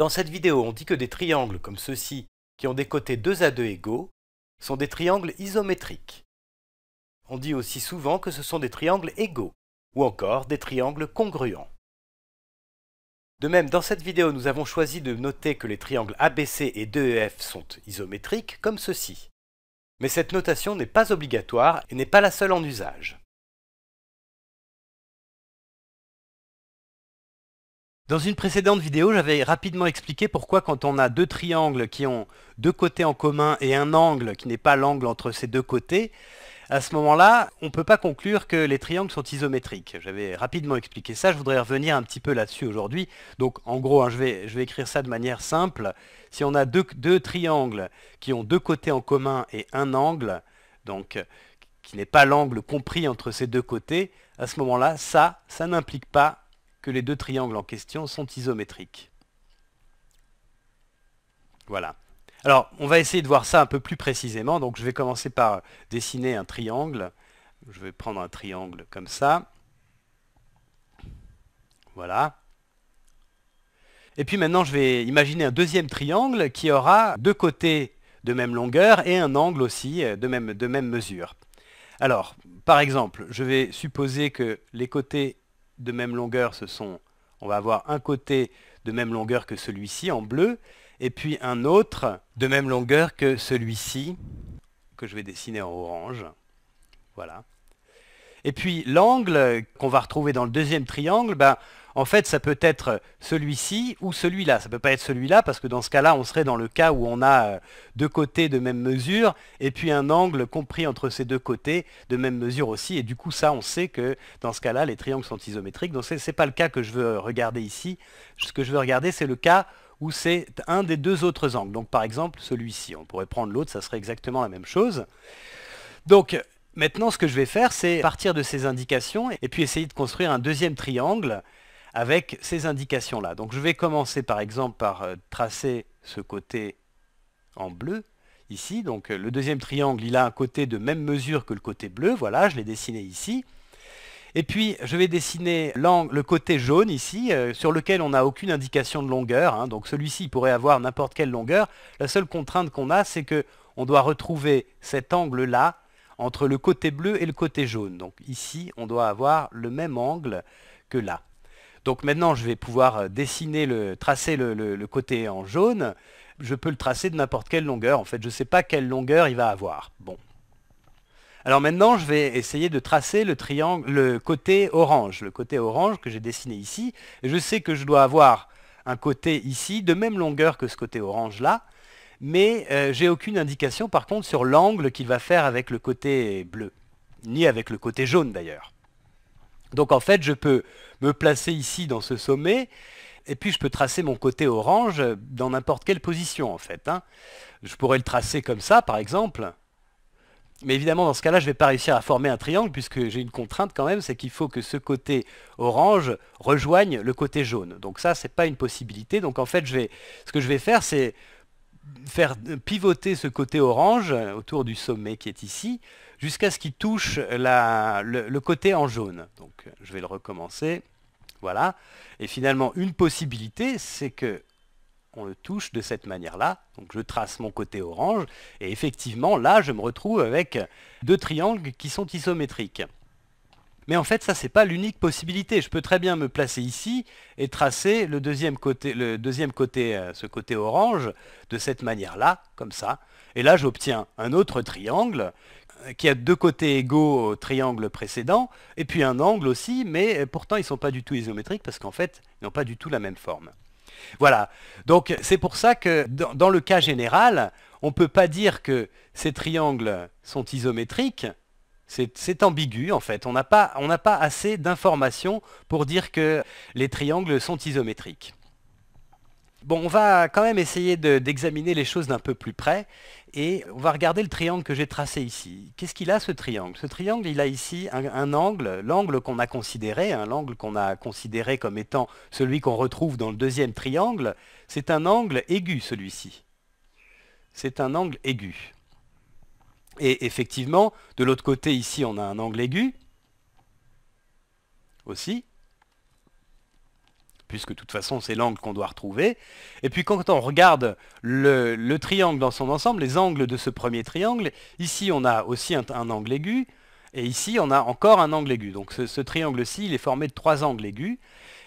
Dans cette vidéo, on dit que des triangles comme ceux-ci, qui ont des côtés 2 à 2 égaux, sont des triangles isométriques. On dit aussi souvent que ce sont des triangles égaux, ou encore des triangles congruents. De même, dans cette vidéo, nous avons choisi de noter que les triangles ABC et DEF sont isométriques, comme ceci. Mais cette notation n'est pas obligatoire et n'est pas la seule en usage. Dans une précédente vidéo, j'avais rapidement expliqué pourquoi quand on a deux triangles qui ont deux côtés en commun et un angle qui n'est pas l'angle entre ces deux côtés, à ce moment-là, on ne peut pas conclure que les triangles sont isométriques. J'avais rapidement expliqué ça, je voudrais revenir un petit peu là-dessus aujourd'hui. Donc en gros, hein, je, vais, je, vais, écrire ça de manière simple. Si on a deux, deux triangles qui ont deux côtés en commun et un angle, donc qui n'est pas l'angle compris entre ces deux côtés, à ce moment-là, ça, ça n'implique pas que les deux triangles en question sont isométriques. Voilà. Alors, on va essayer de voir ça un peu plus précisément. Donc, je vais commencer par dessiner un triangle. Je vais prendre un triangle comme ça. Voilà. Et puis maintenant, je vais imaginer un deuxième triangle qui aura deux côtés de même longueur et un angle aussi euh, de même, de même mesure. Alors, par exemple, je vais supposer que les côtés de même longueur, ce sont, on va avoir un côté de même longueur que celui-ci en bleu, et puis un autre de même longueur que celui-ci, que je vais dessiner en orange. Voilà. Et puis l'angle qu'on va retrouver dans le deuxième triangle, ben, en fait, ça peut être celui-ci ou celui-là. Ça ne peut pas être celui-là, parce que dans ce cas-là, on serait dans le cas où on a euh, deux côtés de même mesure, et puis un angle compris entre ces deux côtés de même mesure aussi. Et du coup, ça, on sait que dans ce cas-là, les triangles sont isométriques. Donc, ce n'est pas le cas que je veux euh, regarder ici. Ce que je veux regarder, c'est le cas où c'est un des deux autres angles. Donc, par exemple, celui-ci. On pourrait prendre l'autre, ça serait exactement la même chose. Donc, Maintenant, ce que je vais faire, c'est partir de ces indications et puis essayer de construire un deuxième triangle avec ces indications-là. Donc je vais commencer par exemple par euh, tracer ce côté en bleu, ici. Donc euh, le deuxième triangle, il a un côté de même mesure que le côté bleu. Voilà, je l'ai dessiné ici. Et puis, je vais dessiner le côté jaune ici, euh, sur lequel on n'a aucune indication de longueur. Hein. donc celui-ci pourrait avoir n'importe quelle longueur. La seule contrainte qu'on a, c'est qu'on doit retrouver cet angle-là entre le côté bleu et le côté jaune. Donc ici, on doit avoir le même angle que là. Donc maintenant, je vais pouvoir euh, dessiner le, tracer le, côté en jaune. Je peux le tracer de n'importe quelle longueur. En fait, je ne sais pas quelle longueur il va avoir. Bon. Alors maintenant, je vais essayer de tracer le triangle, le côté orange, le côté orange que j'ai dessiné ici. Je sais que je dois avoir un côté ici de même longueur que ce côté orange là, mais euh, j'ai aucune indication par contre sur l'angle qu'il va faire avec le côté bleu, ni avec le côté jaune d'ailleurs. Donc en fait, je peux me placer ici dans ce sommet, et puis je peux tracer mon côté orange dans n'importe quelle position en fait. Hein. Je pourrais le tracer comme ça par exemple, mais évidemment dans ce cas-là, je ne vais pas réussir à former un triangle puisque j'ai une contrainte quand même, c'est qu'il faut que ce côté orange rejoigne le côté jaune. Donc ça, ce n'est pas une possibilité. Donc en fait, ce que je vais faire, c'est faire pivoter ce côté orange autour du sommet qui est ici, jusqu'à ce qu'il touche le, côté en jaune. Donc je vais le recommencer. Voilà. Et finalement, une possibilité, c'est que on le touche de cette manière-là. Donc je trace mon côté orange. Et effectivement, là, je me retrouve avec deux triangles qui sont isométriques. Mais en fait, ça, n'est pas l'unique possibilité. Je peux très bien me placer ici et tracer le deuxième côté, le deuxième côté euh, ce côté orange, de cette manière-là, comme ça. Et là, j'obtiens un autre triangle euh, qui a deux côtés égaux au triangle précédent, et puis un angle aussi, mais euh, pourtant ils ne sont pas du tout isométriques parce qu'en fait, ils n'ont pas du tout la même forme. Voilà, donc c'est pour ça que dans, dans le cas général, on ne peut pas dire que ces triangles sont isométriques, c'est ambigu en fait. On n'a pas, assez d'informations pour dire que les triangles sont isométriques. Bon, on va quand même essayer d'examiner les choses d'un peu plus près et on va regarder le triangle que j'ai tracé ici. Qu'est-ce qu'il a ce triangle Ce triangle, il a ici un, angle, l'angle qu'on a considéré, un hein, l'angle qu'on a considéré comme étant celui qu'on retrouve dans le deuxième triangle, c'est un angle aigu celui-ci. C'est un angle aigu. Et effectivement, de l'autre côté, ici, on a un angle aigu, aussi, puisque de toute façon, c'est l'angle qu'on doit retrouver. Et puis quand on regarde le, triangle dans son ensemble, les angles de ce premier triangle, ici, on a aussi un, angle aigu, et ici, on a encore un angle aigu. Donc ce, ce triangle-ci, il est formé de trois angles aigus.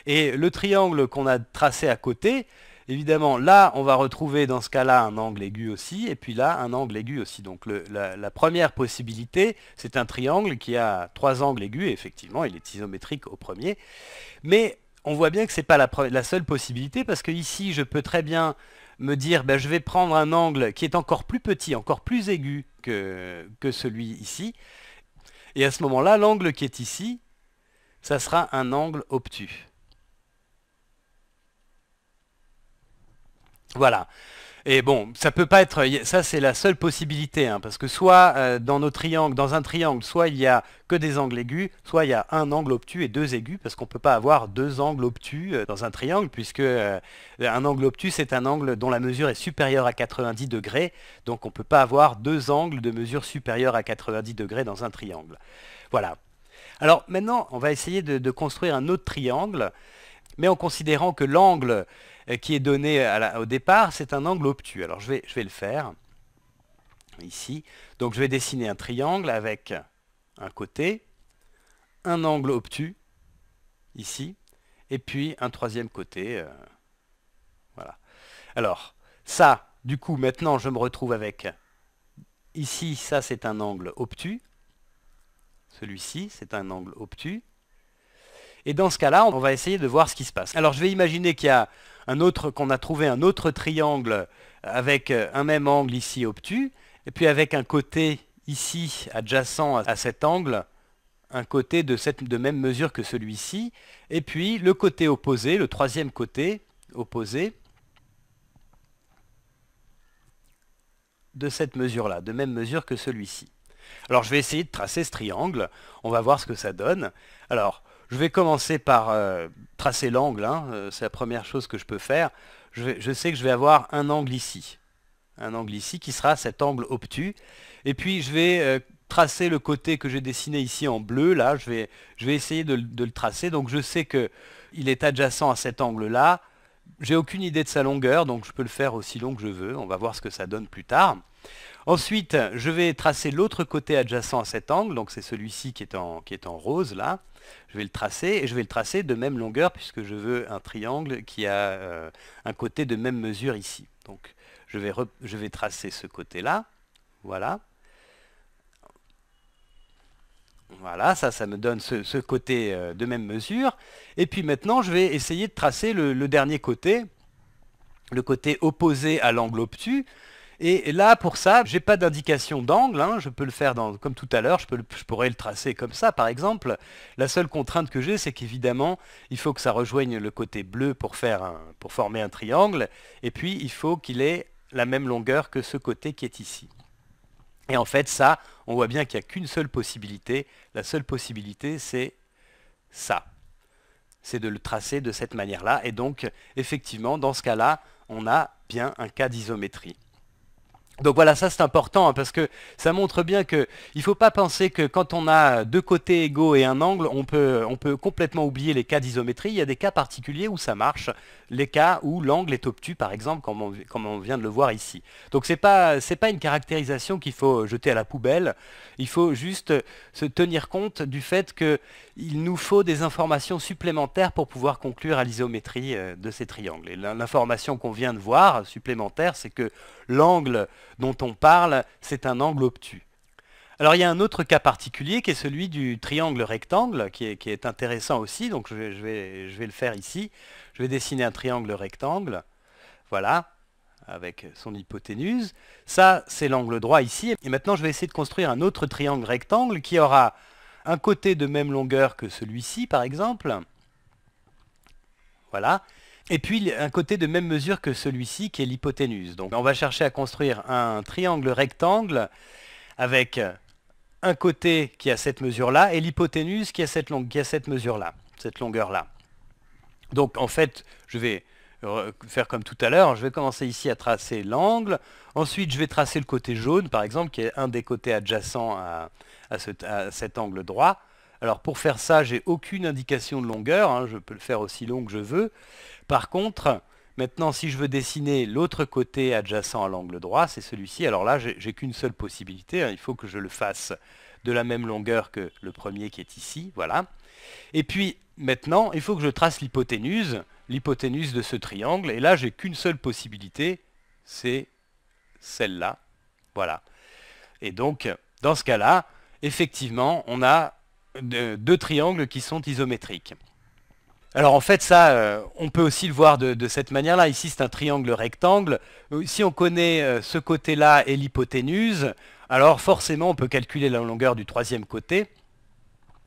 Et le triangle qu'on a tracé à côté, Évidemment, là, on va retrouver dans ce cas-là un angle aigu aussi, et puis là, un angle aigu aussi. Donc la, première possibilité, c'est un triangle qui a trois angles aigus, et effectivement, il est isométrique au premier. Mais on voit bien que ce n'est pas la, seule possibilité, parce que ici, je peux très bien me dire, ben, je vais prendre un angle qui est encore plus petit, encore plus aigu que, que celui ici. Et à ce moment-là, l'angle qui est ici, ça sera un angle obtus. Voilà. Et bon, ça peut pas être... Ça, c'est la seule possibilité, hein, parce que soit euh, dans nos triangles, dans un triangle, soit il y a que des angles aigus, soit il y a un angle obtus et deux aigus, parce qu'on ne peut pas avoir deux angles obtus euh, dans un triangle, puisque euh, un angle obtus, c'est un angle dont la mesure est supérieure à 90 degrés, donc on ne peut pas avoir deux angles de mesure supérieure à 90 degrés dans un triangle. Voilà. Alors maintenant, on va essayer de construire un autre triangle, mais en considérant que l'angle euh, qui est donné au départ, c'est un angle obtus. Alors je vais, je vais le faire ici. Donc je vais dessiner un triangle avec un côté, un angle obtus ici, et puis un troisième côté. Euh, voilà. Alors ça, du coup, maintenant je me retrouve avec ici, ça c'est un angle obtus. Celui-ci, c'est un angle obtus. Et dans ce cas-là, on va essayer de voir ce qui se passe. Alors je vais imaginer qu'il y a un autre qu'on a trouvé un autre triangle avec euh, un même angle ici obtus, et puis avec un côté ici adjacent à cet angle, un côté de, cette, de même mesure que celui-ci, et puis le côté opposé, le troisième côté opposé de cette mesure-là, de même mesure que celui-ci. Alors je vais essayer de tracer ce triangle, on va voir ce que ça donne. Alors je vais commencer par euh, tracer l'angle, hein. euh, c'est la première chose que je peux faire. Je, sais que je vais avoir un angle ici, un angle ici qui sera cet angle obtus. Et puis je vais euh, tracer le côté que j'ai dessiné ici en bleu, là, je vais, je vais essayer de, le tracer. Donc je sais qu'il est adjacent à cet angle-là. J'ai aucune idée de sa longueur, donc je peux le faire aussi long que je veux. On va voir ce que ça donne plus tard. Ensuite, je vais tracer l'autre côté adjacent à cet angle, donc c'est celui-ci qui, qui, est en rose là. Je vais le tracer et je vais le tracer de même longueur puisque je veux un triangle qui a euh, un côté de même mesure ici. Donc je vais, tracer ce côté-là. Voilà. Voilà, ça, ça me donne ce, côté euh, de même mesure. Et puis maintenant, je vais essayer de tracer le dernier côté, le côté opposé à l'angle obtus. Et là, pour ça, n'ai pas d'indication d'angle, hein. je peux le faire comme tout à l'heure, je, pourrais le tracer comme ça, par exemple. La seule contrainte que j'ai, c'est qu'évidemment, il faut que ça rejoigne le côté bleu pour, pour former un triangle, et puis il faut qu'il ait la même longueur que ce côté qui est ici. Et en fait, ça, on voit bien qu'il n'y a qu'une seule possibilité. La seule possibilité, c'est ça. C'est de le tracer de cette manière-là. Et donc, effectivement, dans ce cas-là, on a bien un cas d'isométrie. Donc voilà, ça c'est important hein, parce que ça montre bien que il faut pas penser que quand on a deux côtés égaux et un angle, on peut, on peut complètement oublier les cas d'isométrie. Il y a des cas particuliers où ça marche, les cas où l'angle est obtus par exemple, comme on, comme on, vient de le voir ici. Donc c'est pas c'est pas une caractérisation qu'il faut jeter à la poubelle. Il faut juste se tenir compte du fait qu'il nous faut des informations supplémentaires pour pouvoir conclure à l'isométrie euh, de ces triangles. Et l'information qu'on vient de voir supplémentaire, c'est que l'angle dont on parle, c'est un angle obtus. Alors il y a un autre cas particulier qui est celui du triangle rectangle, qui est, intéressant aussi, donc je vais, je vais, le faire ici. Je vais dessiner un triangle rectangle, voilà, avec son hypoténuse. Ça, c'est l'angle droit ici. Et maintenant, je vais essayer de construire un autre triangle rectangle qui aura un côté de même longueur que celui-ci, par exemple. Voilà. Et puis un côté de même mesure que celui-ci qui est l'hypoténuse. Donc on va chercher à construire un triangle rectangle avec un côté qui a cette mesure-là et l'hypoténuse qui a cette, cette mesure-là, cette longueur-là. Donc en fait, je vais faire comme tout à l'heure, je vais commencer ici à tracer l'angle, ensuite je vais tracer le côté jaune par exemple, qui est un des côtés adjacents à cet angle droit, alors pour faire ça, j'ai aucune indication de longueur, hein, je peux le faire aussi long que je veux. Par contre, maintenant si je veux dessiner l'autre côté adjacent à l'angle droit, c'est celui-ci. Alors là, j'ai qu'une seule possibilité, hein, il faut que je le fasse de la même longueur que le premier qui est ici, voilà. Et puis maintenant, il faut que je trace l'hypoténuse, l'hypoténuse de ce triangle, et là j'ai qu'une seule possibilité, c'est celle-là, voilà. Et donc, dans ce cas-là, effectivement, on a deux triangles qui sont isométriques. Alors en fait, ça, euh, on peut aussi le voir de, cette manière-là. Ici, c'est un triangle rectangle. Euh, si on connaît euh, ce côté-là et l'hypoténuse, alors forcément, on peut calculer la longueur du troisième côté.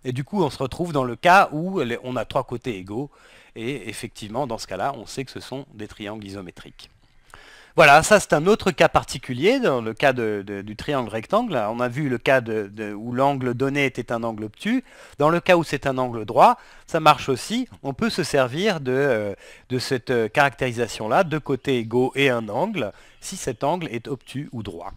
Et du coup, on se retrouve dans le cas où on a trois côtés égaux. Et effectivement, dans ce cas-là, on sait que ce sont des triangles isométriques. Voilà, ça c'est un autre cas particulier, dans le cas du triangle rectangle. On a vu le cas de, où l'angle donné était un angle obtus. Dans le cas où c'est un angle droit, ça marche aussi. On peut se servir de, euh, cette euh, caractérisation-là, deux côtés égaux et un angle, si cet angle est obtus ou droit.